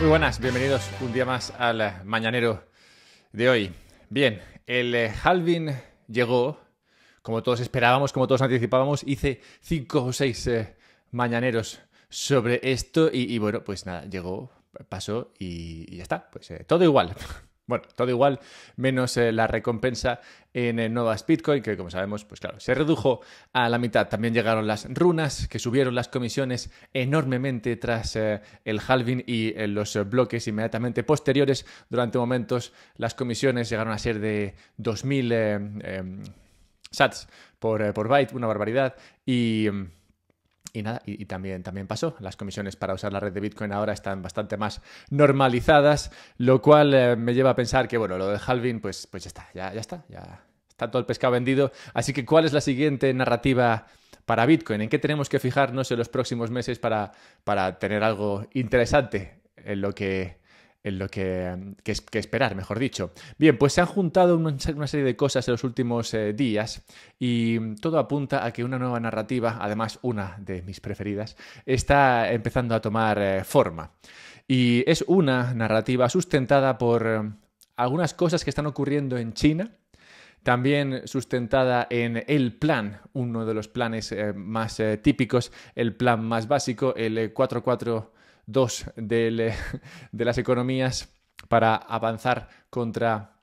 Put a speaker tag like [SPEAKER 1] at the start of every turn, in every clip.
[SPEAKER 1] Muy buenas, bienvenidos un día más al eh, mañanero de hoy. Bien, el eh, Halvin llegó, como todos esperábamos, como todos anticipábamos, hice cinco o seis eh, mañaneros sobre esto y, bueno, pues nada, llegó, pasó y, ya está, pues todo igual. Bueno, todo igual, menos eh, la recompensa en eh, Bitcoin, que como sabemos, pues claro, se redujo a la mitad. También llegaron las runas, que subieron las comisiones enormemente tras eh, el halving y eh, los bloques inmediatamente posteriores. Durante momentos las comisiones llegaron a ser de 2.000 em, sats por, por byte, una barbaridad. Y em, y nada, y, también, también pasó. Las comisiones para usar la red de Bitcoin ahora están bastante más normalizadas, lo cual eh, me lleva a pensar que, bueno, lo de halving, pues, pues ya está, ya, ya está, ya está todo el pescado vendido. Así que, ¿cuál es la siguiente narrativa para Bitcoin? ¿En qué tenemos que fijarnos en los próximos meses para, para tener algo interesante en lo que en lo que, que, esperar, mejor dicho. Bien, pues se han juntado una, serie de cosas en los últimos eh, días y todo apunta a que una nueva narrativa, además una de mis preferidas, está empezando a tomar eh, forma. Y es una narrativa sustentada por eh, algunas cosas que están ocurriendo en China, también sustentada en el plan, uno de los planes más típicos, el plan más básico, el 44 dos eh, de las economías para avanzar contra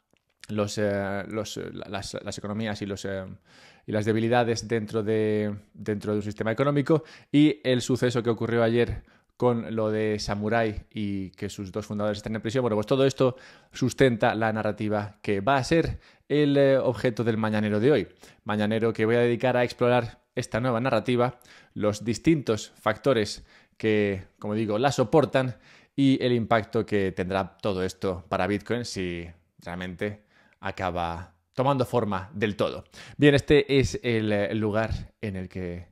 [SPEAKER 1] eh, eh, las, economías y, las debilidades dentro de, dentro de un sistema económico y el suceso que ocurrió ayer con lo de Samurai y que sus dos fundadores están en prisión. Bueno, pues todo esto sustenta la narrativa que va a ser el objeto del mañanero de hoy. Mañanero que voy a dedicar a explorar esta nueva narrativa, los distintos factores que, como digo, la soportan y el impacto que tendrá todo esto para Bitcoin si realmente acaba tomando forma del todo. Bien, este es el eh, lugar en el que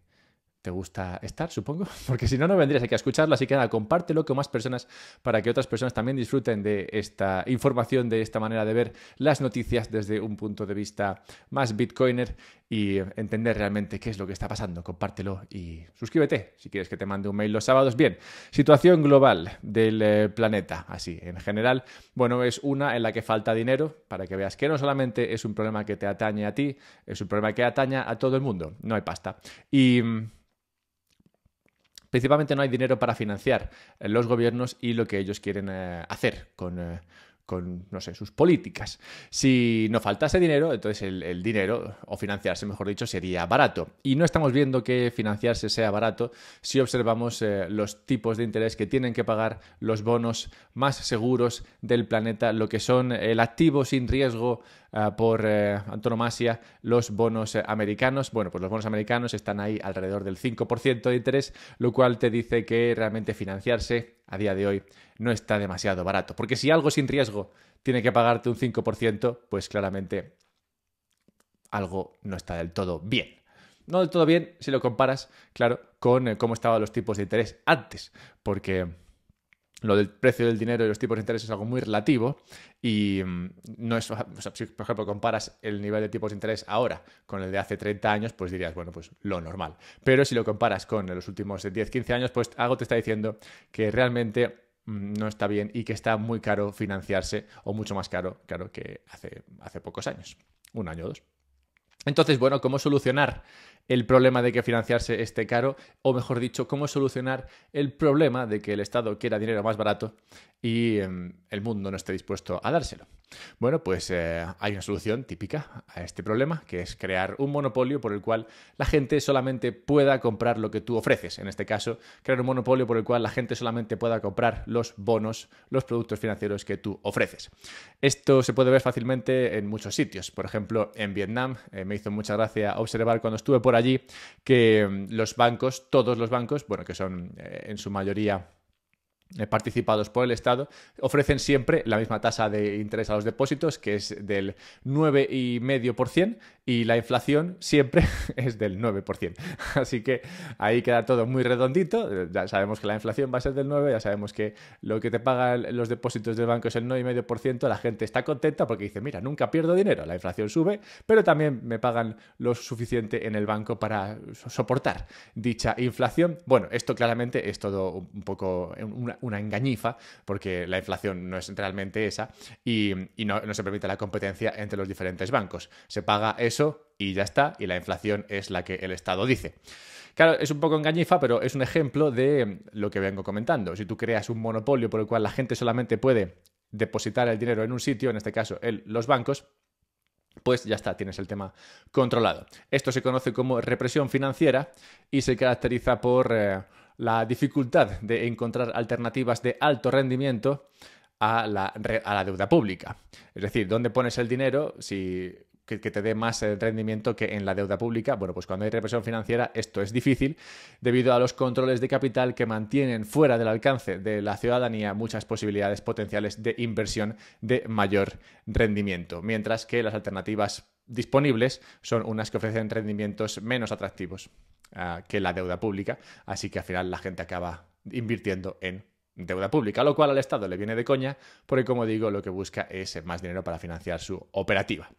[SPEAKER 1] te gusta estar, supongo, porque si no, no vendrías aquí a escucharlo. Así que nada, compártelo con más personas para que otras personas también disfruten de esta información, de esta manera de ver las noticias desde un punto de vista más bitcoiner y entender realmente qué es lo que está pasando. Compártelo y suscríbete si quieres que te mande un mail los sábados. Bien, situación global del eh, planeta, así en general. Bueno, es una en la que falta dinero para que veas que no solamente es un problema que te atañe a ti, es un problema que ataña a todo el mundo. No hay pasta. Y mm, principalmente no hay dinero para financiar eh, los gobiernos y lo que ellos quieren eh, hacer eh, con no sé, sus políticas. Si no faltase dinero, entonces el, dinero, o financiarse, mejor dicho, sería barato. Y no estamos viendo que financiarse sea barato si observamos los tipos de interés que tienen que pagar los bonos más seguros del planeta, lo que son el activo sin riesgo Ah, por eh, antonomasia los bonos eh, americanos. Bueno, pues los bonos americanos están ahí alrededor del 5% de interés, lo cual te dice que realmente financiarse a día de hoy no está demasiado barato. Porque si algo sin riesgo tiene que pagarte un 5%, pues claramente algo no está del todo bien. No del todo bien si lo comparas, claro, con eh, cómo estaban los tipos de interés antes, porque lo del precio del dinero y los tipos de interés es algo muy relativo y mm, no es, si por ejemplo comparas el nivel de tipos de interés ahora con el de hace 30 años, pues dirías, bueno, pues lo normal. Pero si lo comparas con los últimos 10, 15 años, pues algo te está diciendo que realmente mm, no está bien y que está muy caro financiarse o mucho más caro, claro, que hace, hace pocos años, un año o dos. Entonces, bueno, ¿cómo solucionar el problema de que financiarse esté caro, o mejor dicho, cómo solucionar el problema de que el Estado quiera dinero más barato y em, el mundo no esté dispuesto a dárselo. Bueno, pues eh, hay una solución típica a este problema, que es crear un monopolio por el cual la gente solamente pueda comprar lo que tú ofreces. En este caso, crear un monopolio por el cual la gente solamente pueda comprar los bonos, los productos financieros que tú ofreces. Esto se puede ver fácilmente en muchos sitios. Por ejemplo, en Vietnam eh, me hizo mucha gracia observar cuando estuve por allí que mm, los bancos, todos los bancos, bueno, que son eh, en su mayoría eh, participados por el Estado, ofrecen siempre la misma tasa de interés a los depósitos, que es del 9,5%, y la inflación siempre es del 9%. Así que ahí queda todo muy redondito, ya sabemos que la inflación va a ser del 9%, ya sabemos que lo que te pagan los depósitos del banco es el 9,5%, la gente está contenta porque dice, mira, nunca pierdo dinero, la inflación sube, pero también me pagan lo suficiente en el banco para soportar dicha inflación. Bueno, esto claramente es todo un poco una, engañifa, porque la inflación no es realmente esa y, no, se permite la competencia entre los diferentes bancos. Se paga eso y ya está, y la inflación es la que el Estado dice. Claro, es un poco engañifa, pero es un ejemplo de lo que vengo comentando. Si tú creas un monopolio por el cual la gente solamente puede depositar el dinero en un sitio, en este caso los bancos, pues ya está, tienes el tema controlado. Esto se conoce como represión financiera y se caracteriza por... Eh, la dificultad de encontrar alternativas de alto rendimiento a la, deuda pública. Es decir, ¿dónde pones el dinero si que, te dé más eh, rendimiento que en la deuda pública. Bueno, pues cuando hay represión financiera esto es difícil debido a los controles de capital que mantienen fuera del alcance de la ciudadanía muchas posibilidades potenciales de inversión de mayor rendimiento, mientras que las alternativas disponibles son unas que ofrecen rendimientos menos atractivos. Ah, que la deuda pública, así que al final la gente acaba invirtiendo en deuda pública, lo cual al Estado le viene de coña, porque como digo, lo que busca es más dinero para financiar su operativa.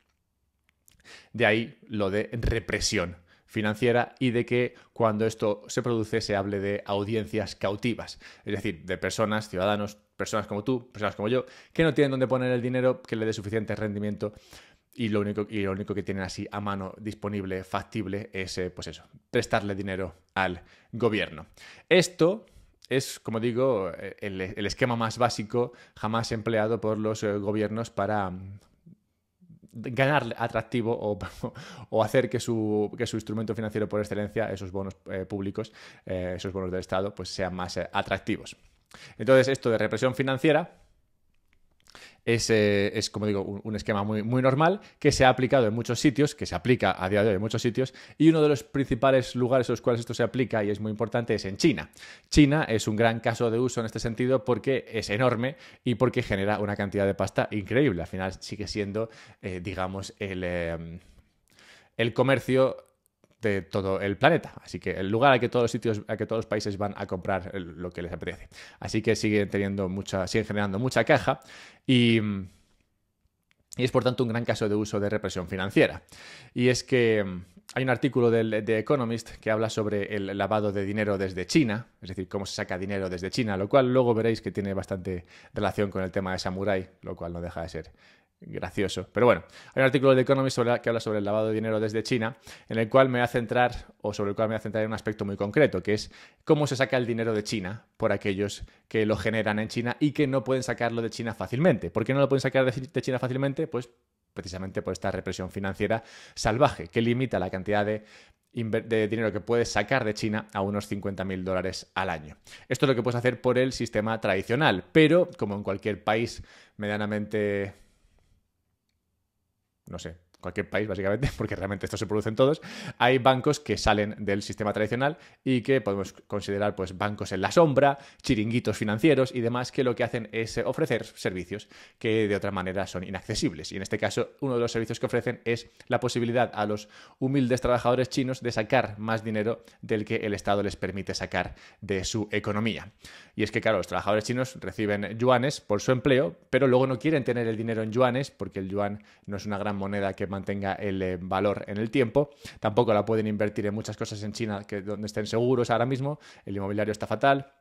[SPEAKER 1] De ahí lo de represión financiera y de que cuando esto se produce se hable de audiencias cautivas, es decir, de personas, ciudadanos, personas como tú, personas como yo, que no tienen dónde poner el dinero que le dé suficiente rendimiento y lo único, y lo único que tienen así a mano disponible, factible, es eh, pues eso, prestarle dinero al gobierno. Esto es, como digo, eh, el, esquema más básico jamás empleado por los eh, gobiernos para mm, ganar atractivo o, hacer que su, instrumento financiero por excelencia, esos bonos públicos, esos bonos del Estado, pues sean más atractivos. Entonces, esto de represión financiera, eh, es, como digo, un, esquema muy, normal que se ha aplicado en muchos sitios, que se aplica a día de hoy en muchos sitios, y uno de los principales lugares en los cuales esto se aplica y es muy importante es en China. China es un gran caso de uso en este sentido porque es enorme y porque genera una cantidad de pasta increíble. Al final sigue siendo, eh, digamos, el... Eh, el comercio de todo el planeta. Así que el lugar a que todos los sitios, a que todos los países van a comprar lo que les apetece. Así que siguen teniendo mucha, siguen generando mucha caja y, y es por tanto un gran caso de uso de represión financiera. Y es que hay un artículo de The Economist que habla sobre el lavado de dinero desde China, es decir, cómo se saca dinero desde China, lo cual luego veréis que tiene bastante relación con el tema de Samurai, lo cual no deja de ser gracioso. Pero bueno, hay un artículo de Economist que habla sobre el lavado de dinero desde China, en el cual me voy a centrar, o sobre el cual me voy a centrar en un aspecto muy concreto, que es cómo se saca el dinero de China por aquellos que lo generan en China y que no pueden sacarlo de China fácilmente. ¿Por qué no lo pueden sacar de China fácilmente? Pues precisamente por esta represión financiera salvaje que limita la cantidad de de dinero que puedes sacar de China a unos 50.000 dólares al año. Esto es lo que puedes hacer por el sistema tradicional, pero como en cualquier país medianamente no sé, cualquier país básicamente, porque realmente esto se produce en todos, hay bancos que salen del sistema tradicional y que podemos considerar pues bancos en la sombra, chiringuitos financieros y demás que lo que hacen es ofrecer servicios que de otra manera son inaccesibles. Y en este caso, uno de los servicios que ofrecen es la posibilidad a los humildes trabajadores chinos de sacar más dinero del que el Estado les permite sacar de su economía. Y es que claro, los trabajadores chinos reciben yuanes por su empleo, pero luego no quieren tener el dinero en yuanes porque el yuan no es una gran moneda que mantenga el eh, valor en el tiempo. Tampoco la pueden invertir en muchas cosas en China que donde estén seguros ahora mismo. El inmobiliario está fatal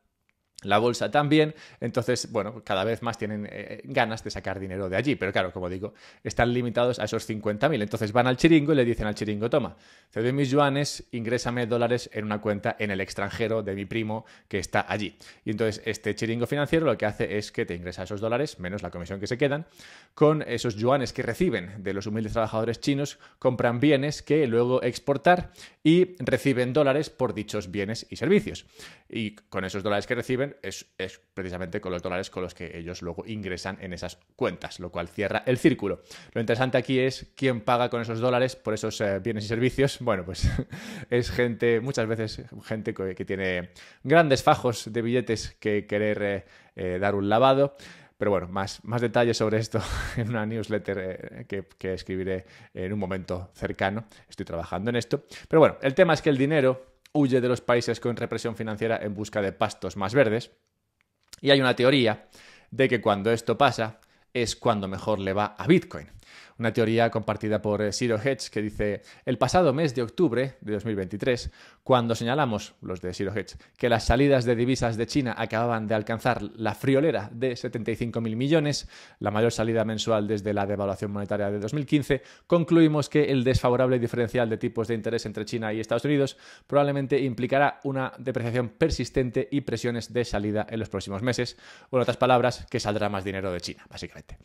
[SPEAKER 1] la bolsa también, entonces, bueno, cada vez más tienen eh, eh, ganas de sacar dinero de allí, pero claro, como digo, están limitados a esos 50.000, entonces van al chiringo y le dicen al chiringo, toma, de mis yuanes, ingrésame dólares en una cuenta en el extranjero de mi primo que está allí. Y entonces este chiringo financiero lo que hace es que te ingresa esos dólares, menos la comisión que se quedan, con esos yuanes que reciben de los humildes trabajadores chinos, compran bienes que luego exportar y reciben dólares por dichos bienes y servicios. Y con esos dólares que reciben es, precisamente con los dólares con los que ellos luego ingresan en esas cuentas, lo cual cierra el círculo. Lo interesante aquí es quién paga con esos dólares por esos eh, bienes y servicios bueno, pues es gente, muchas veces gente que, tiene grandes fajos de billetes que querer eh, eh, dar un lavado. Pero bueno, más, más detalles sobre esto en una newsletter eh, que escribiré en un momento cercano. Estoy trabajando en esto. Pero bueno, el tema es que el dinero huye de los países con represión financiera en busca de pastos más verdes. Y hay una teoría de que cuando esto pasa es cuando mejor le va a Bitcoin. Una teoría compartida por Zero eh, Hedge que dice, el pasado mes de octubre de 2023, cuando señalamos, los de Zero Hedge, que las salidas de divisas de China acababan de alcanzar la friolera de 75.000 millones, la mayor salida mensual desde la devaluación monetaria de 2015, concluimos que el desfavorable diferencial de tipos de interés entre China y Estados Unidos probablemente implicará una depreciación persistente y presiones de salida en los próximos meses, o en otras palabras, que saldrá más dinero de China, básicamente.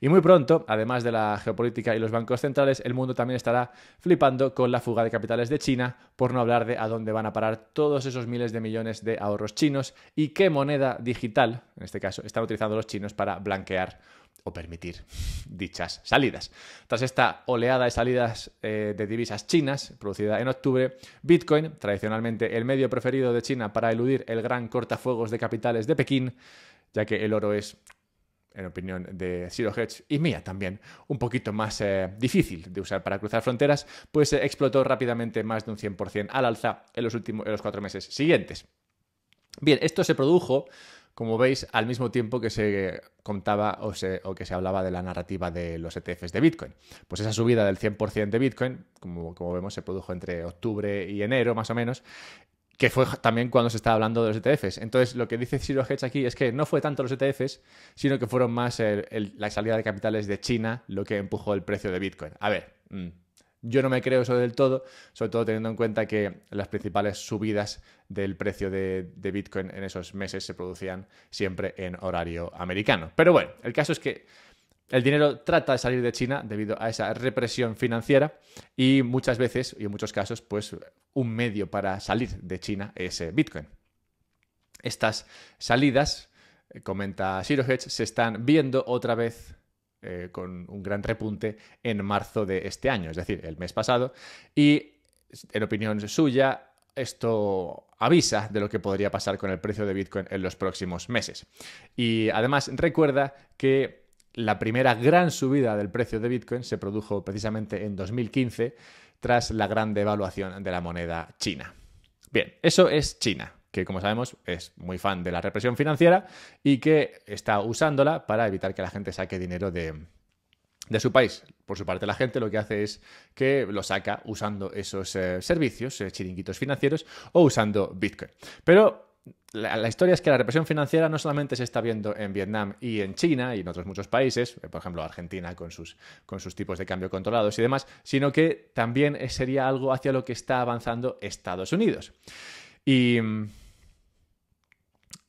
[SPEAKER 1] Y muy pronto, además de la geopolítica y los bancos centrales, el mundo también estará flipando con la fuga de capitales de China, por no hablar de a dónde van a parar todos esos miles de millones de ahorros chinos y qué moneda digital, en este caso, están utilizando los chinos para blanquear o permitir dichas salidas. Tras esta oleada de salidas eh, de divisas chinas producida en octubre, Bitcoin, tradicionalmente el medio preferido de China para eludir el gran cortafuegos de capitales de Pekín, ya que el oro es en opinión de Zero Hedge y mía también, un poquito más eh, difícil de usar para cruzar fronteras, pues eh, explotó rápidamente más de un 100% al alza en los, últimos, cuatro meses siguientes. Bien, esto se produjo como veis, al mismo tiempo que se contaba o, que se hablaba de la narrativa de los ETFs de Bitcoin. Pues esa subida del 100% de Bitcoin, como, como, vemos, se produjo entre octubre y enero más o menos, que fue también cuando se estaba hablando de los ETFs. Entonces, lo que dice Zero Hedge aquí es que no fue tanto los ETFs, sino que fueron más la salida de capitales de China lo que empujó el precio de Bitcoin. A ver, mm, yo no me creo eso del todo, sobre todo teniendo en cuenta que las principales subidas del precio de, Bitcoin en esos meses se producían siempre en horario americano. Pero bueno, el caso es que el dinero trata de salir de China debido a esa represión financiera y muchas veces, y en muchos casos, pues un medio para salir de China es eh, Bitcoin. Estas salidas, eh, comenta Shirohead, se están viendo otra vez eh, con un gran repunte en marzo de este año, es decir, el mes pasado, y en opinión suya, esto avisa de lo que podría pasar con el precio de Bitcoin en los próximos meses. Y además recuerda que la primera gran subida del precio de Bitcoin se produjo precisamente en 2015 tras la gran devaluación de la moneda china. Bien, eso es China, que como sabemos es muy fan de la represión financiera y que está usándola para evitar que la gente saque dinero de, su país. Por su parte, la gente lo que hace es que lo saca usando esos eh, servicios, eh, chiringuitos financieros o usando Bitcoin. Pero la, historia es que la represión financiera no solamente se está viendo en Vietnam y en China y en otros muchos países, eh, por ejemplo Argentina con sus, con sus tipos de cambio controlados y demás, sino que también sería algo hacia lo que está avanzando Estados Unidos. Y, mm,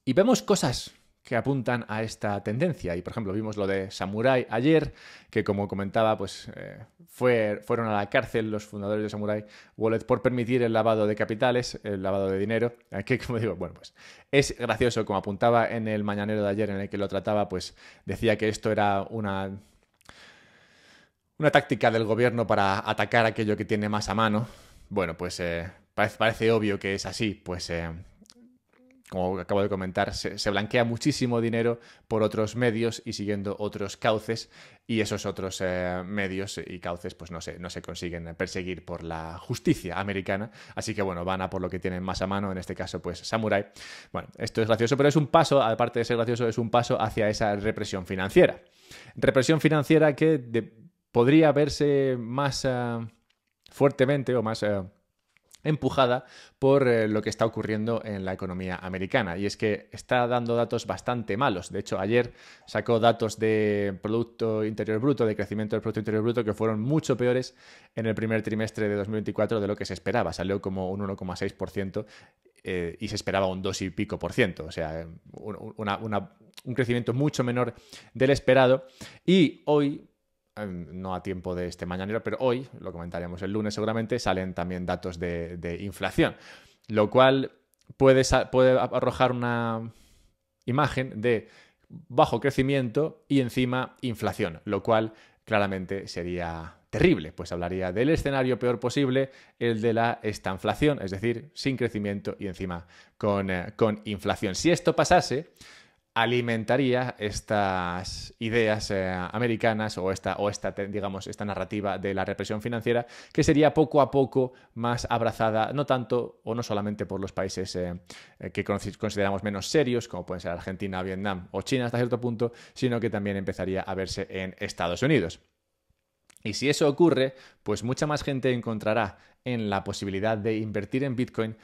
[SPEAKER 1] y vemos cosas que apuntan a esta tendencia. Y por ejemplo, vimos lo de Samurai ayer, que como comentaba, pues eh, fue, fueron a la cárcel los fundadores de Samurai Wallet por permitir el lavado de capitales, el lavado de dinero, que como digo, bueno, pues es gracioso, como apuntaba en el mañanero de ayer en el que lo trataba, pues decía que esto era una una táctica del gobierno para atacar aquello que tiene más a mano. Bueno, pues eh, parece, obvio que es así, pues eh, como acabo de comentar, se, blanquea muchísimo dinero por otros medios y siguiendo otros cauces y esos otros eh, medios y cauces pues no se, no se consiguen perseguir por la justicia americana. Así que bueno, van a por lo que tienen más a mano, en este caso pues Samurai. Bueno, esto es gracioso, pero es un paso, aparte de ser gracioso, es un paso hacia esa represión financiera. Represión financiera que podría verse más eh, fuertemente o más... Eh, empujada por eh, lo que está ocurriendo en la economía americana. Y es que está dando datos bastante malos. De hecho, ayer sacó datos de Producto Interior Bruto, de crecimiento del Producto Interior Bruto, que fueron mucho peores en el primer trimestre de 2024 de lo que se esperaba. Salió como un 1,6% eh, y se esperaba un 2 y pico por ciento, o sea, un crecimiento mucho menor del esperado. Y hoy Em, no a tiempo de este mañanero, pero hoy, lo comentaremos el lunes seguramente, salen también datos de, inflación, lo cual puede, arrojar una imagen de bajo crecimiento y encima inflación, lo cual claramente sería terrible, pues hablaría del escenario peor posible, el de la estanflación, es decir, sin crecimiento y encima con eh, inflación. Si esto pasase, alimentaría estas ideas eh, americanas o esta, o esta, digamos, esta narrativa de la represión financiera que sería poco a poco más abrazada, no tanto o no solamente por los países eh, eh, que consideramos menos serios, como pueden ser Argentina, Vietnam o China hasta cierto punto, sino que también empezaría a verse en Estados Unidos. Y si eso ocurre, pues mucha más gente encontrará en la posibilidad de invertir en Bitcoin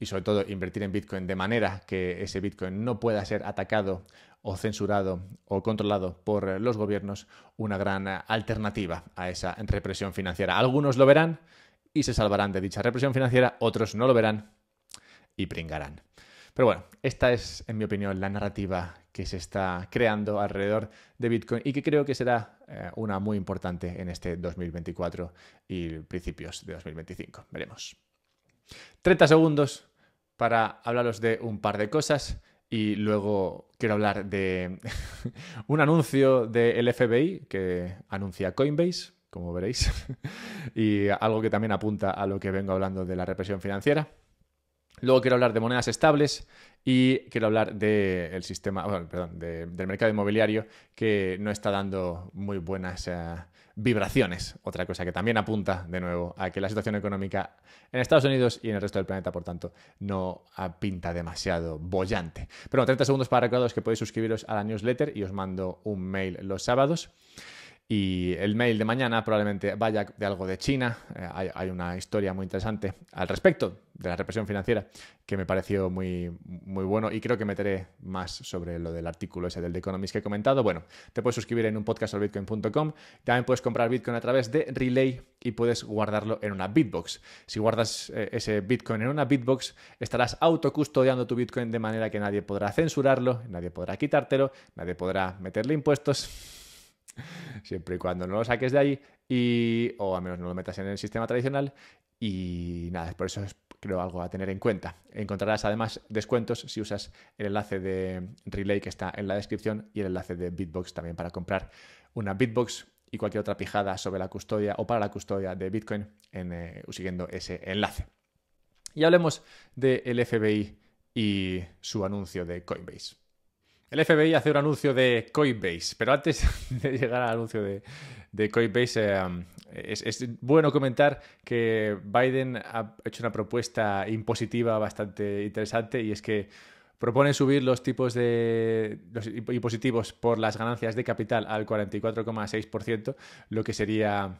[SPEAKER 1] y sobre todo invertir en Bitcoin de manera que ese Bitcoin no pueda ser atacado o censurado o controlado por los gobiernos, una gran alternativa a esa represión financiera. Algunos lo verán y se salvarán de dicha represión financiera, otros no lo verán y pringarán. Pero bueno, esta es, en mi opinión, la narrativa que se está creando alrededor de Bitcoin y que creo que será eh, una muy importante en este 2024 y principios de 2025. Veremos. 30 segundos para hablaros de un par de cosas y luego quiero hablar de un anuncio del FBI que anuncia Coinbase, como veréis, y algo que también apunta a lo que vengo hablando de la represión financiera. Luego quiero hablar de monedas estables y quiero hablar del sistema, del mercado inmobiliario que no está dando muy buenas... Eh, vibraciones, otra cosa que también apunta de nuevo a que la situación económica en Estados Unidos y en el resto del planeta, por tanto, no pinta demasiado bollante. Pero bueno, 30 segundos para recordaros que podéis suscribiros a la newsletter y os mando un mail los sábados. Y el mail de mañana probablemente vaya de algo de China. Eh, hay, una historia muy interesante al respecto de la represión financiera que me pareció muy, muy bueno y creo que meteré más sobre lo del artículo ese del The Economist que he comentado. Bueno, te puedes suscribir en un podcast al bitcoin.com. También puedes comprar Bitcoin a través de Relay y puedes guardarlo en una Bitbox. Si guardas eh, ese Bitcoin en una Bitbox, estarás autocustodiando tu Bitcoin de manera que nadie podrá censurarlo, nadie podrá quitártelo, nadie podrá meterle impuestos Siempre y cuando no lo saques de ahí o al menos no lo metas en el sistema tradicional. Y nada, por eso es creo algo a tener en cuenta. Encontrarás además descuentos si usas el enlace de Relay que está en la descripción y el enlace de Bitbox también para comprar una Bitbox y cualquier otra pijada sobre la custodia o para la custodia de Bitcoin eh, siguiendo ese enlace. Y hablemos del FBI y su anuncio de Coinbase. El FBI hace un anuncio de Coinbase, pero antes de llegar al anuncio de, Coinbase, eh, es, bueno comentar que Biden ha hecho una propuesta impositiva bastante interesante y es que propone subir los tipos de los impositivos por las ganancias de capital al 44,6%, lo que sería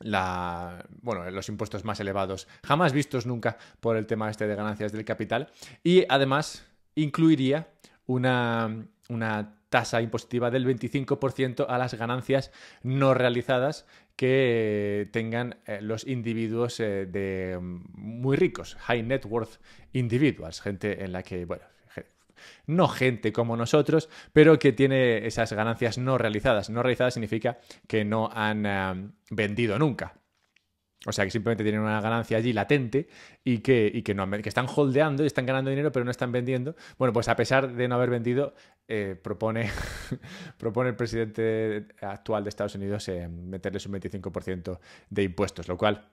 [SPEAKER 1] la, bueno, los impuestos más elevados jamás vistos nunca por el tema este de ganancias del capital y además incluiría una, una tasa impositiva del 25% a las ganancias no realizadas que eh, tengan eh, los individuos eh, de mm, muy ricos, high net worth individuals, gente en la que, bueno, no gente como nosotros, pero que tiene esas ganancias no realizadas. No realizadas significa que no han vendido nunca. O sea, que simplemente tienen una ganancia allí latente y que, no, están holdeando y están ganando dinero, pero no están vendiendo. Bueno, pues a pesar de no haber vendido, eh, propone, propone el presidente actual de Estados Unidos eh, meterles un 25% de impuestos, lo cual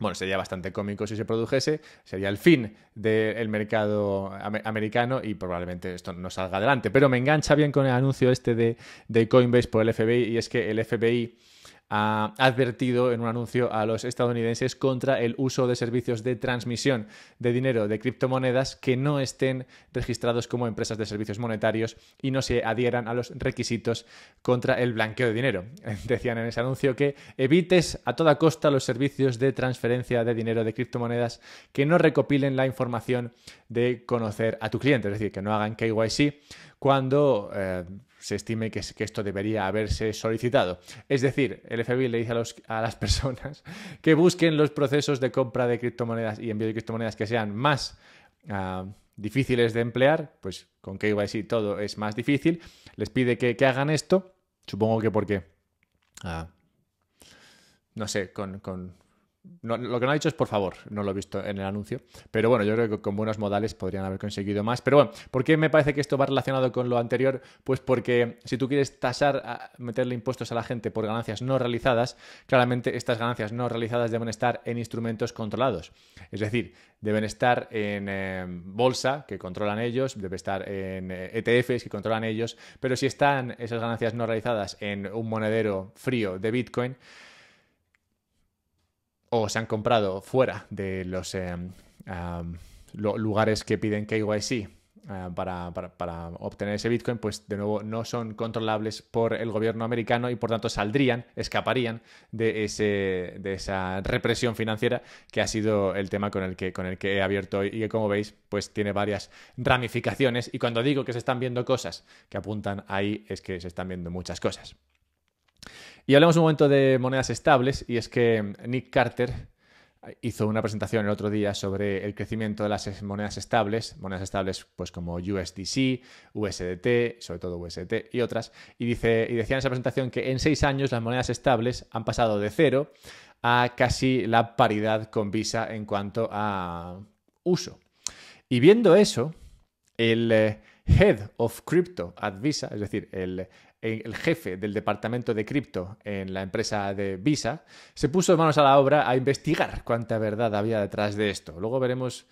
[SPEAKER 1] bueno, sería bastante cómico si se produjese, sería el fin del mercado americano y probablemente esto no salga adelante. Pero me engancha bien con el anuncio este de, de Coinbase por el FBI y es que el FBI ha advertido en un anuncio a los estadounidenses contra el uso de servicios de transmisión de dinero de criptomonedas que no estén registrados como empresas de servicios monetarios y no se adhieran a los requisitos contra el blanqueo de dinero. Decían en ese anuncio que evites a toda costa los servicios de transferencia de dinero de criptomonedas que no recopilen la información de conocer a tu cliente, es decir, que no hagan KYC cuando... Eh, se estime que, esto debería haberse solicitado. Es decir, el FBI le dice a, las personas que busquen los procesos de compra de criptomonedas y envío de criptomonedas que sean más ah, difíciles de emplear, pues con KYC todo es más difícil, les pide que, hagan esto, supongo que porque... Ah, no sé, con lo que no ha dicho es por favor, no lo he visto en el anuncio. Pero bueno, yo creo que con buenos modales podrían haber conseguido más. Pero bueno, ¿por qué me parece que esto va relacionado con lo anterior? Pues porque si tú quieres tasar, meterle impuestos a la gente por ganancias no realizadas, claramente estas ganancias no realizadas deben estar en instrumentos controlados. Es decir, deben estar en eh, bolsa, que controlan ellos, debe estar en ETFs, eh, e que controlan ellos. Pero si están esas ganancias no realizadas en un monedero frío de Bitcoin, o se han comprado fuera de los eh, lugares que piden KYC eh, para, obtener ese Bitcoin, pues de nuevo no son controlables por el gobierno americano y por tanto saldrían, escaparían de, ese, de esa represión financiera que ha sido el tema con el, que, con el que he abierto hoy y que como veis pues tiene varias ramificaciones y cuando digo que se están viendo cosas que apuntan ahí es que se están viendo muchas cosas. Y hablemos un momento de monedas estables, y es que Nick Carter hizo una presentación el otro día sobre el crecimiento de las monedas estables, monedas estables pues como USDC, USDT, sobre todo USDT y otras, y, dice, y decía en esa presentación que en seis años las monedas estables han pasado de cero a casi la paridad con Visa en cuanto a uso. Y viendo eso, el eh, head of crypto at Visa, es decir, el eh, el jefe del departamento de cripto en la empresa de Visa, se puso manos a la obra a investigar cuánta verdad había detrás de esto. Luego veremos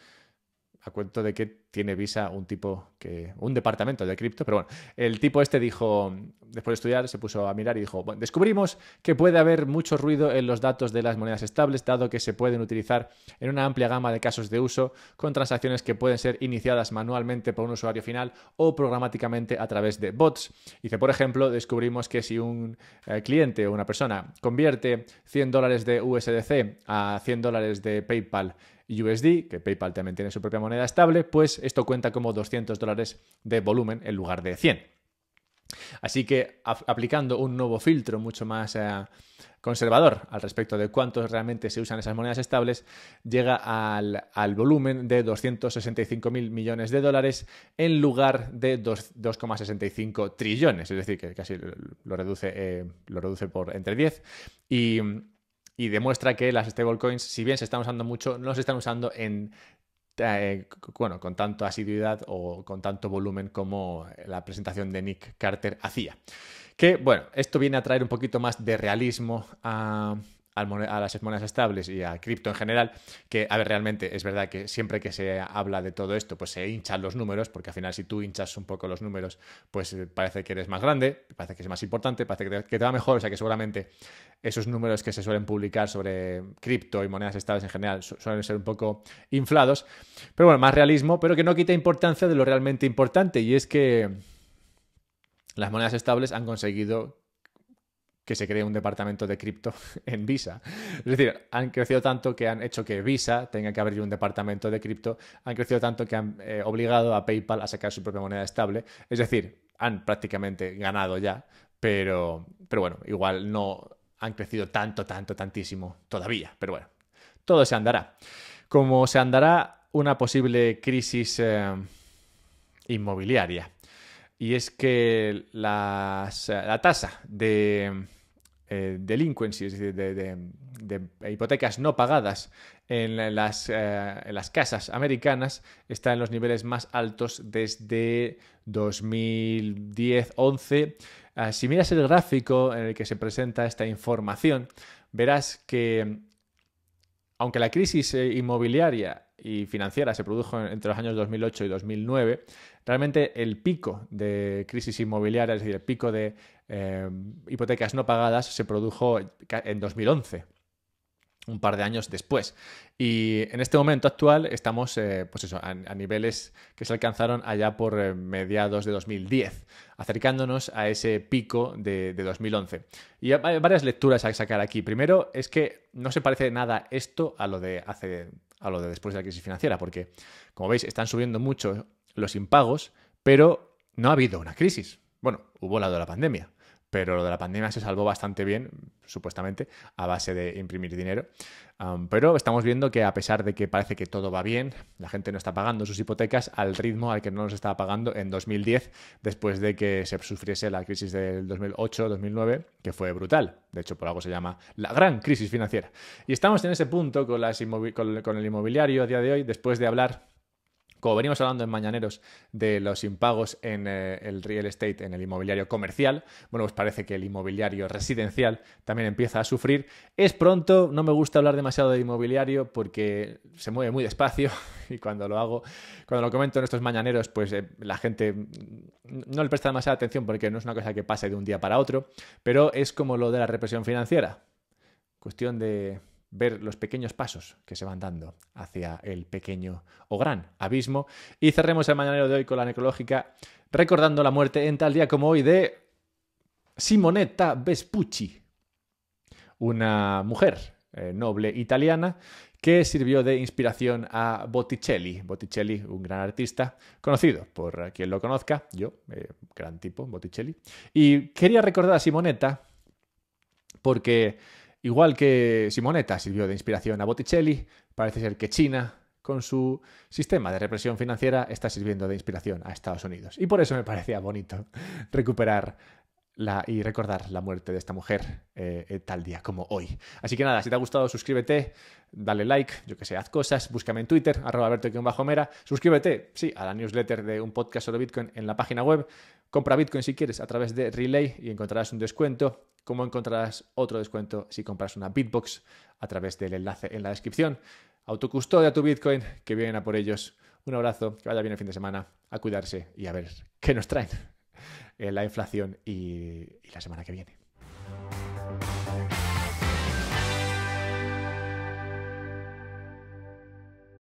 [SPEAKER 1] a cuento de que tiene visa un tipo que. un departamento de cripto, pero bueno, el tipo este dijo, después de estudiar, se puso a mirar y dijo: bueno, descubrimos que puede haber mucho ruido en los datos de las monedas estables, dado que se pueden utilizar en una amplia gama de casos de uso, con transacciones que pueden ser iniciadas manualmente por un usuario final o programáticamente a través de bots. Dice, por ejemplo, descubrimos que si un eh, cliente o una persona convierte 100 dólares de USDC a 100 dólares de PayPal USD, que PayPal también tiene su propia moneda estable, pues esto cuenta como 200 dólares de volumen en lugar de 100. Así que aplicando un nuevo filtro mucho más eh, conservador al respecto de cuántos realmente se usan esas monedas estables, llega al, volumen de 265 mil millones de dólares en lugar de 2,65 trillones, es decir, que casi lo reduce, eh, lo reduce por entre 10 y y demuestra que las stablecoins, si bien se están usando mucho, no se están usando en eh, bueno, con tanta asiduidad o con tanto volumen como eh, la presentación de Nick Carter hacía. Que bueno, esto viene a traer un poquito más de realismo a, a las monedas estables y a cripto en general, que, a ver, realmente es verdad que siempre que se habla de todo esto, pues se hinchan los números, porque al final si tú hinchas un poco los números, pues eh, parece que eres más grande, parece que es más importante, parece que te, va mejor, o sea que seguramente esos números que se suelen publicar sobre cripto y monedas estables en general suelen ser un poco inflados, pero bueno, más realismo, pero que no quita importancia de lo realmente importante, y es que las monedas estables han conseguido que se cree un departamento de cripto en Visa. Es decir, han crecido tanto que han hecho que Visa tenga que abrir un departamento de cripto, han crecido tanto que han eh, obligado a PayPal a sacar su propia moneda estable, es decir, han prácticamente ganado ya, pero, pero bueno, igual no han crecido tanto, tanto, tantísimo todavía, pero bueno, todo se andará. Como se andará una posible crisis eh, inmobiliaria. Y es que eh, la tasa de eh, es decir, de, hipotecas no pagadas en las, eh, casas americanas está en los niveles más altos desde 2010-11. Ah, si miras el gráfico en el que se presenta esta información, verás que aunque la crisis eh, inmobiliaria y financiera se produjo entre los años 2008 y 2009, realmente el pico de crisis inmobiliaria, es decir, el pico de Em, hipotecas no pagadas se produjo en 2011 un par de años después. Y en este momento actual estamos eh, pues a, niveles que se alcanzaron allá por eh, mediados de 2010, acercándonos a ese pico de, 2011. Y hay varias lecturas a sacar aquí. Primero es que no se parece nada esto a lo de hace a lo de después de la crisis financiera, porque como veis están subiendo mucho los impagos, pero no ha habido una crisis. Bueno, hubo la de la pandemia, pero lo de la pandemia se salvó bastante bien, supuestamente, a base de imprimir dinero. pero estamos viendo que a pesar de que parece que todo va bien, la gente no está pagando sus hipotecas al ritmo al que no nos estaba pagando en 2010, después de que se sufriese la crisis del 2008-2009, que fue brutal. De hecho, por algo se llama la gran crisis financiera. Y estamos en ese punto con, con el inmobiliario a día de hoy, después de hablar como venimos hablando en Mañaneros de los impagos en eh, el real estate, en el inmobiliario comercial, bueno, pues parece que el inmobiliario residencial también empieza a sufrir. Es pronto, no me gusta hablar demasiado de inmobiliario porque se mueve muy despacio y cuando lo hago, cuando lo comento en estos Mañaneros, pues eh, la gente no le presta demasiada atención porque no es una cosa que pase de un día para otro, pero es como lo de la represión financiera. Cuestión de ver los pequeños pasos que se van dando hacia el pequeño o gran abismo. Y cerremos el mañanero de hoy con la necrológica, recordando la muerte en tal día como hoy de Simonetta Vespucci, una mujer eh, noble italiana que sirvió de inspiración a Botticelli. Botticelli, un gran artista, conocido por quien lo conozca, yo, eh, gran tipo, Botticelli. Y quería recordar a Simonetta porque Igual que Simonetta sirvió de inspiración a Botticelli, parece ser que China, con su sistema de represión financiera, está sirviendo de inspiración a Estados Unidos. Y por eso me parecía bonito recuperar y recordar la muerte de esta mujer eh, eh, tal día como hoy. Así que nada, si te ha gustado, suscríbete, dale like, yo que sé, haz cosas, búscame en Twitter, arroba bajo mera suscríbete, sí, a la newsletter de un podcast sobre Bitcoin en la página web, Compra Bitcoin si quieres a través de Relay y encontrarás un descuento, como encontrarás otro descuento si compras una Bitbox a través del enlace en la descripción. Autocustodia tu Bitcoin, que vienen a por ellos. Un abrazo, que vaya bien el fin de semana, a cuidarse y a ver qué nos traen eh, la inflación y la semana que viene.